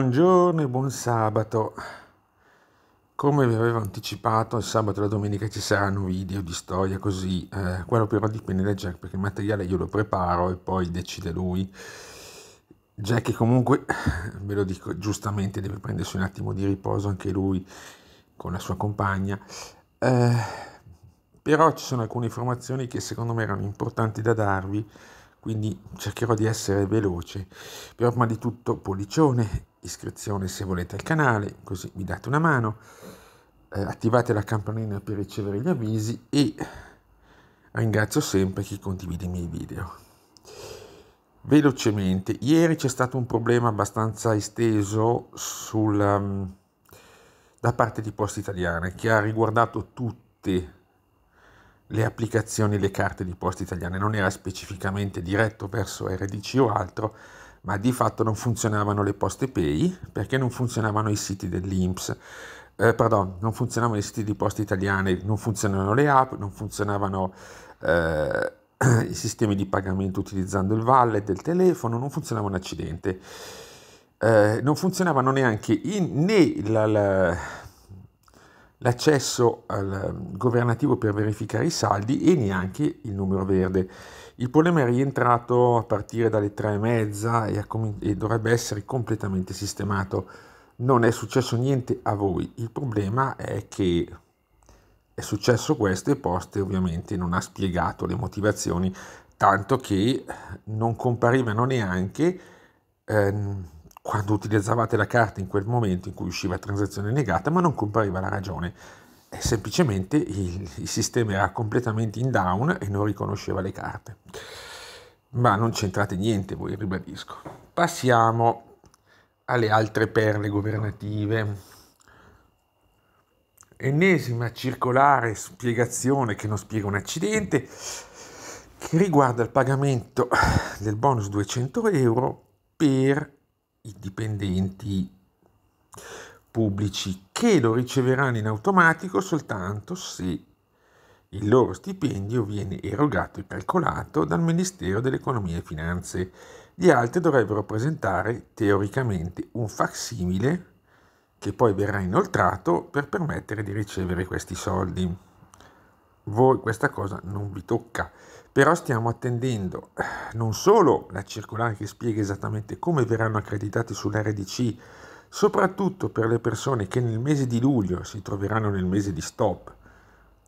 Buongiorno e buon sabato. Come vi avevo anticipato, il sabato e la domenica ci saranno video di storia così. Eh, quello però dipende da Jack perché il materiale io lo preparo e poi decide lui. Jack comunque, ve lo dico giustamente, deve prendersi un attimo di riposo anche lui con la sua compagna. Eh, però ci sono alcune informazioni che secondo me erano importanti da darvi quindi cercherò di essere veloce. Prima di tutto pollicione, iscrizione se volete al canale, così mi date una mano, eh, attivate la campanella per ricevere gli avvisi e ringrazio sempre chi condivide i miei video. Velocemente, ieri c'è stato un problema abbastanza esteso sulla, mm, da parte di Poste Italiane che ha riguardato tutte le le applicazioni, le carte di posta italiane. Non era specificamente diretto verso RDC o altro, ma di fatto non funzionavano le poste pay perché non funzionavano i siti dell'Inps. Eh, pardon, non funzionavano i siti di poste italiane, non funzionavano le app, non funzionavano eh, i sistemi di pagamento utilizzando il wallet del telefono, non funzionava un accidente. Eh, non funzionavano neanche in, né la, la l'accesso al ehm, governativo per verificare i saldi e neanche il numero verde. Il problema è rientrato a partire dalle tre e mezza e dovrebbe essere completamente sistemato. Non è successo niente a voi, il problema è che è successo questo e Poste ovviamente non ha spiegato le motivazioni, tanto che non comparivano neanche... Ehm, quando utilizzavate la carta in quel momento in cui usciva transazione negata, ma non compariva la ragione. E semplicemente il, il sistema era completamente in down e non riconosceva le carte. Ma non c'entrate niente voi, ribadisco. Passiamo alle altre perle governative. Ennesima circolare spiegazione che non spiega un accidente che riguarda il pagamento del bonus 200 euro per i dipendenti pubblici che lo riceveranno in automatico soltanto se il loro stipendio viene erogato e calcolato dal Ministero dell'Economia e Finanze. Gli altri dovrebbero presentare teoricamente un facsimile che poi verrà inoltrato per permettere di ricevere questi soldi. Voi questa cosa non vi tocca però stiamo attendendo eh, non solo la circolare che spiega esattamente come verranno accreditati sull'RDC, soprattutto per le persone che nel mese di luglio si troveranno nel mese di stop,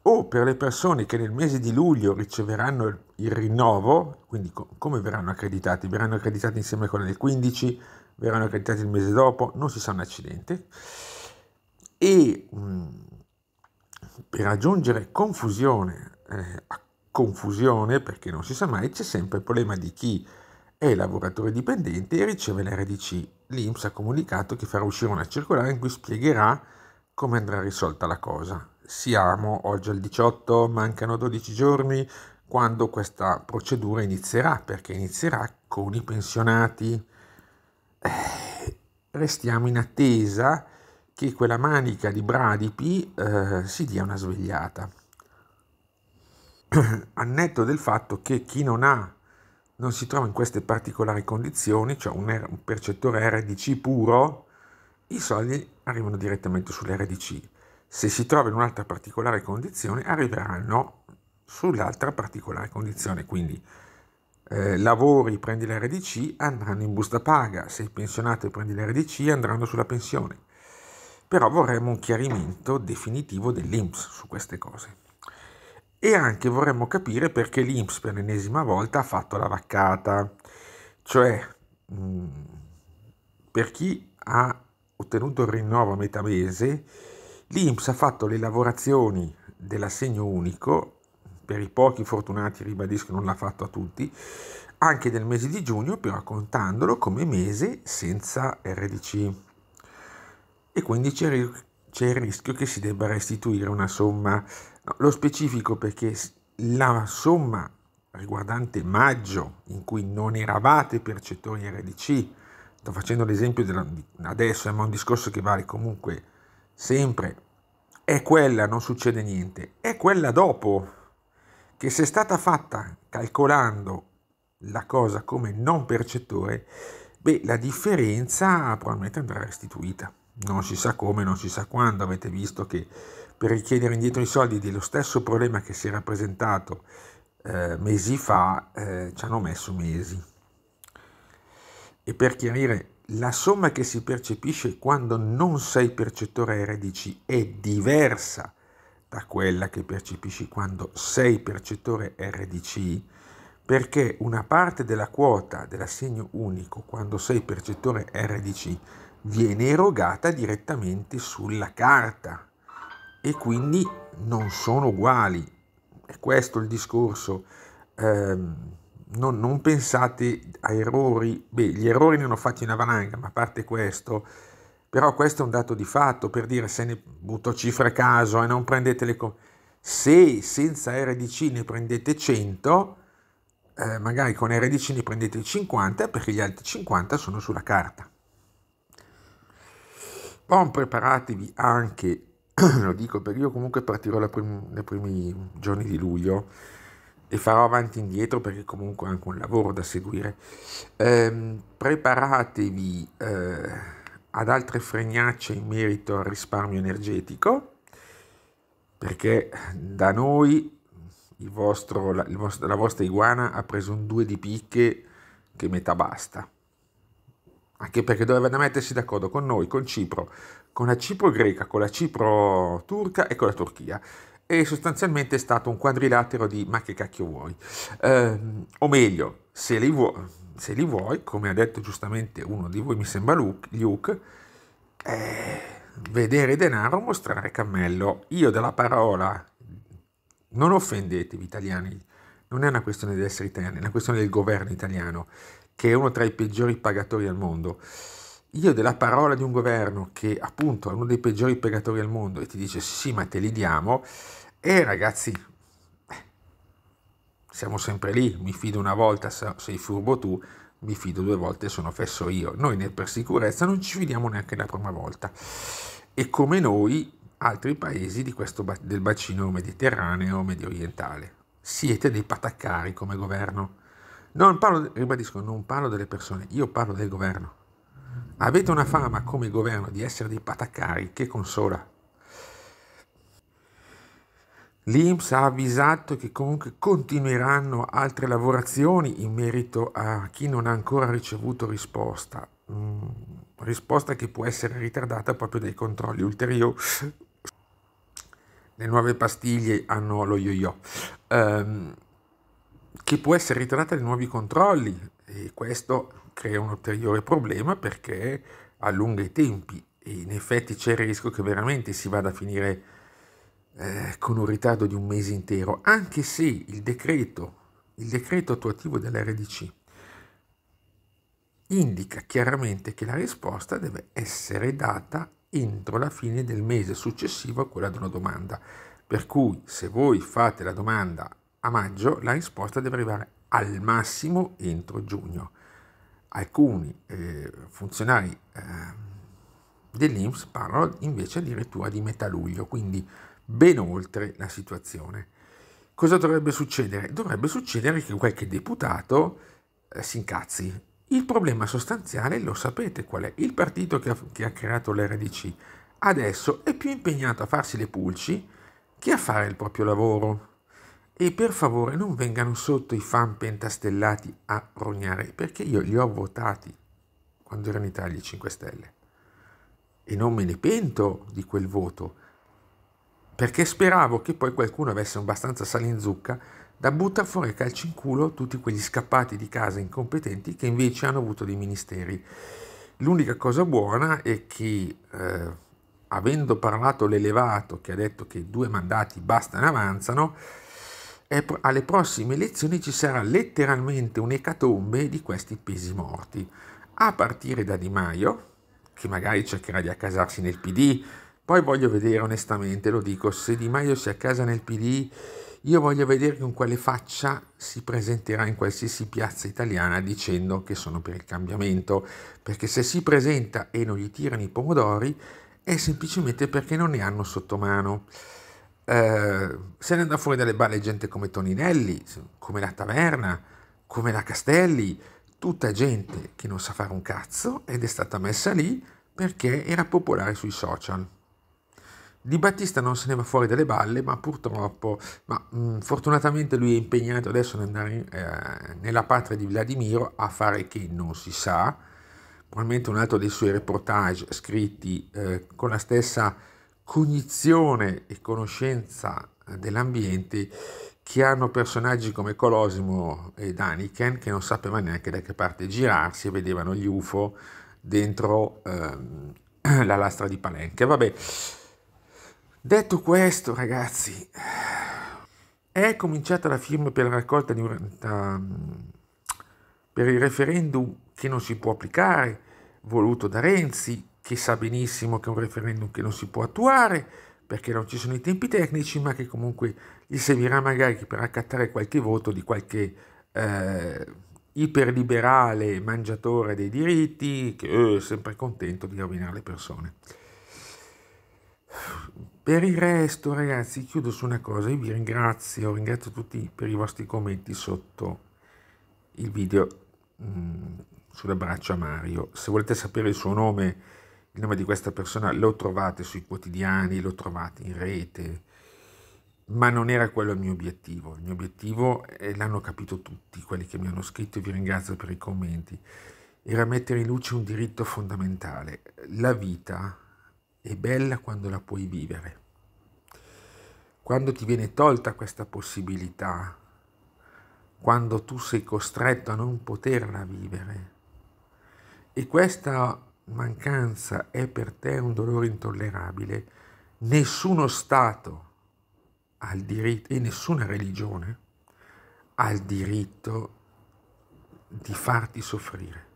o per le persone che nel mese di luglio riceveranno il rinnovo, quindi co- come verranno accreditati? Verranno accreditati insieme a quella del 15, verranno accreditati il mese dopo, non si sa un accidente. E mh, mm, per aggiungere confusione eh, a confusione, perché non si sa mai, c'è sempre il problema di chi è lavoratore dipendente e riceve l'RDC. L'IMSS ha comunicato che farà uscire una circolare in cui spiegherà come andrà risolta la cosa. Siamo oggi al 18, mancano 12 giorni quando questa procedura inizierà, perché inizierà con i pensionati. Eh, restiamo in attesa che quella manica di Bradipi eh, si dia una svegliata. al netto del fatto che chi non ha non si trova in queste particolari condizioni, cioè un, un percettore RDC puro, i soldi arrivano direttamente sull'RDC. Se si trova in un'altra particolare condizione, arriveranno sull'altra particolare condizione. Quindi eh, lavori, prendi l'RDC, andranno in busta paga. Sei pensionato e prendi l'RDC, andranno sulla pensione. Però vorremmo un chiarimento definitivo dell'IMSS su queste cose. E anche vorremmo capire perché l'Inps per l'ennesima volta ha fatto la vaccata, cioè mm, per chi ha ottenuto il rinnovo a metà mese, l'Inps ha fatto le lavorazioni dell'assegno unico, per i pochi fortunati ribadisco non l'ha fatto a tutti, anche del mese di giugno però contandolo come mese senza RDC e quindi c'è, c'è il rischio che si debba restituire una somma No, lo specifico perché la somma riguardante maggio in cui non eravate percettori RDC, sto facendo l'esempio della, adesso, ma è un discorso che vale comunque sempre, è quella, non succede niente, è quella dopo che se è stata fatta calcolando la cosa come non percettore, beh, la differenza probabilmente andrà restituita. Non si sa come, non si sa quando, avete visto che per richiedere indietro i soldi dello stesso problema che si era presentato eh, mesi fa, eh, ci hanno messo mesi. E per chiarire, la somma che si percepisce quando non sei percettore RDC è diversa da quella che percepisci quando sei percettore RDC, perché una parte della quota dell'assegno unico quando sei percettore RDC viene erogata direttamente sulla carta e quindi non sono uguali. È questo il discorso. Eh, non, non, pensate a errori, beh, gli errori ne hanno fatti una valanga, ma a parte questo, però questo è un dato di fatto, per dire se ne butto cifre a caso e eh, non prendete le... cose. se senza RDC ne prendete 100, eh, magari con RDC ne prendete 50 perché gli altri 50 sono sulla carta. Poi preparatevi anche lo dico perché io comunque partirò nei primi giorni di luglio e farò avanti e indietro perché comunque ho anche un lavoro da seguire. Eh, preparatevi eh, ad altre fregnacce in merito al risparmio energetico perché da noi il vostro, la, il vostro, la vostra iguana ha preso un due di picche che metà basta anche perché dovevano mettersi d'accordo con noi, con Cipro, con la Cipro greca, con la Cipro turca e con la Turchia. E sostanzialmente è stato un quadrilatero di ma che cacchio vuoi. Eh, o meglio, se li, vuoi, se li, vuoi, come ha detto giustamente uno di voi, mi sembra Luke, Luke eh, vedere denaro, mostrare cammello. Io della parola, non offendetevi italiani, non è una questione di essere italiani, è una questione del governo italiano che è uno tra i peggiori pagatori al mondo. Io della parola di un governo che appunto è uno dei peggiori pagatori al mondo e ti dice sì ma te li diamo, e eh, ragazzi, eh, siamo sempre lì, mi fido una volta sei furbo tu, mi fido due volte sono fesso io. Noi per sicurezza non ci fidiamo neanche la prima volta. E come noi, altri paesi questo, del bacino mediterraneo medio orientale. Siete dei pataccari come governo. Non parlo, ribadisco, non parlo delle persone, io parlo del governo. Avete una fama come governo di essere dei patacari che consola. L'IMSS ha avvisato che comunque continueranno altre lavorazioni in merito a chi non ha ancora ricevuto risposta, mm, risposta che può essere ritardata proprio dai controlli ulteriori. Le nuove pastiglie hanno lo yo-yo. Um, che può essere ritornata dai nuovi controlli e questo crea un ulteriore problema perché allunga i tempi e in effetti c'è il rischio che veramente si vada a finire eh, con un ritardo di un mese intero, anche se il decreto, il decreto attuativo dell'RDC indica chiaramente che la risposta deve essere data entro la fine del mese successivo a quella di una domanda. Per cui se voi fate la domanda a maggio la risposta deve arrivare al massimo entro giugno. Alcuni eh, funzionari eh, dell'Inps parlano invece addirittura di metà luglio, quindi ben oltre la situazione. Cosa dovrebbe succedere? Dovrebbe succedere che qualche deputato eh, si incazzi. Il problema sostanziale lo sapete qual è. Il partito che ha, che ha creato l'RDC adesso è più impegnato a farsi le pulci che a fare il proprio lavoro e per favore non vengano sotto i fan pentastellati a rognare, perché io li ho votati quando erano in Italia i 5 Stelle e non me ne pento di quel voto, perché speravo che poi qualcuno avesse abbastanza sale in zucca da buttare fuori a calci in culo tutti quegli scappati di casa incompetenti che invece hanno avuto dei ministeri. L'unica cosa buona è che, eh, avendo parlato l'elevato che ha detto che due mandati bastano e avanzano, alle prossime elezioni ci sarà letteralmente un'ecatombe di questi pesi morti, a partire da Di Maio, che magari cercherà di accasarsi nel PD, poi voglio vedere onestamente, lo dico, se Di Maio si accasa nel PD, io voglio vedere con quale faccia si presenterà in qualsiasi piazza italiana dicendo che sono per il cambiamento, perché se si presenta e non gli tirano i pomodori è semplicemente perché non ne hanno sotto mano. Eh, se ne andò fuori dalle balle gente come Toninelli, come la Taverna, come la Castelli, tutta gente che non sa fare un cazzo ed è stata messa lì perché era popolare sui social. Di Battista non se ne va fuori dalle balle, ma purtroppo, ma mh, mm, fortunatamente lui è impegnato adesso ad andare eh, nella patria di Vladimiro a fare che non si sa, probabilmente un altro dei suoi reportage scritti eh, con la stessa cognizione e conoscenza eh, dell'ambiente che hanno personaggi come Colosimo e Daniken che non sapevano neanche da che parte girarsi e vedevano gli UFO dentro ehm, la lastra di Palenque. Vabbè, detto questo ragazzi, è cominciata la firma per la raccolta di, um, per il referendum che non si può applicare, voluto da Renzi, che sa benissimo che è un referendum che non si può attuare perché non ci sono i tempi tecnici, ma che comunque gli servirà magari per accattare qualche voto di qualche eh, iperliberale mangiatore dei diritti che eh, è sempre contento di rovinare le persone. Per il resto, ragazzi, chiudo su una cosa. Io vi ringrazio, ringrazio tutti per i vostri commenti sotto il video mh, mm, sull'abbraccio a Mario. Se volete sapere il suo nome, il nome di questa persona lo trovate sui quotidiani, lo trovate in rete, ma non era quello il mio obiettivo. Il mio obiettivo, e eh, l'hanno capito tutti quelli che mi hanno scritto, e vi ringrazio per i commenti, era mettere in luce un diritto fondamentale. La vita è bella quando la puoi vivere. Quando ti viene tolta questa possibilità, quando tu sei costretto a non poterla vivere. E questa mancanza è per te un dolore intollerabile, nessuno Stato ha il diritto e nessuna religione ha il diritto di farti soffrire.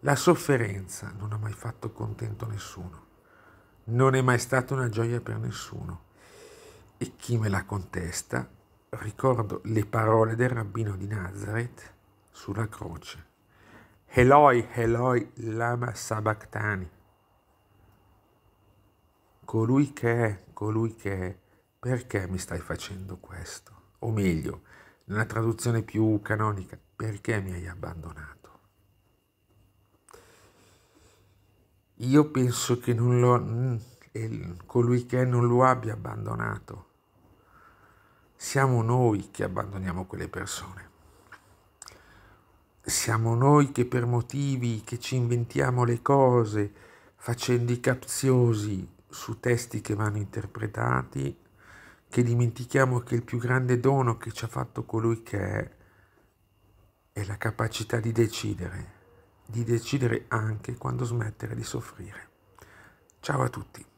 La sofferenza non ha mai fatto contento nessuno, non è mai stata una gioia per nessuno e chi me la contesta, ricordo le parole del rabbino di Nazareth sulla croce. Eloi, Eloi Lama Sabachthani, colui che è, colui che è, perché mi stai facendo questo? O meglio, nella traduzione più canonica, perché mi hai abbandonato? Io penso che lo, mm, colui che è non lo abbia abbandonato. Siamo noi che abbandoniamo quelle persone siamo noi che per motivi che ci inventiamo le cose, facendo i capziosi su testi che vanno interpretati, che dimentichiamo che il più grande dono che ci ha fatto colui che è è la capacità di decidere, di decidere anche quando smettere di soffrire. Ciao a tutti.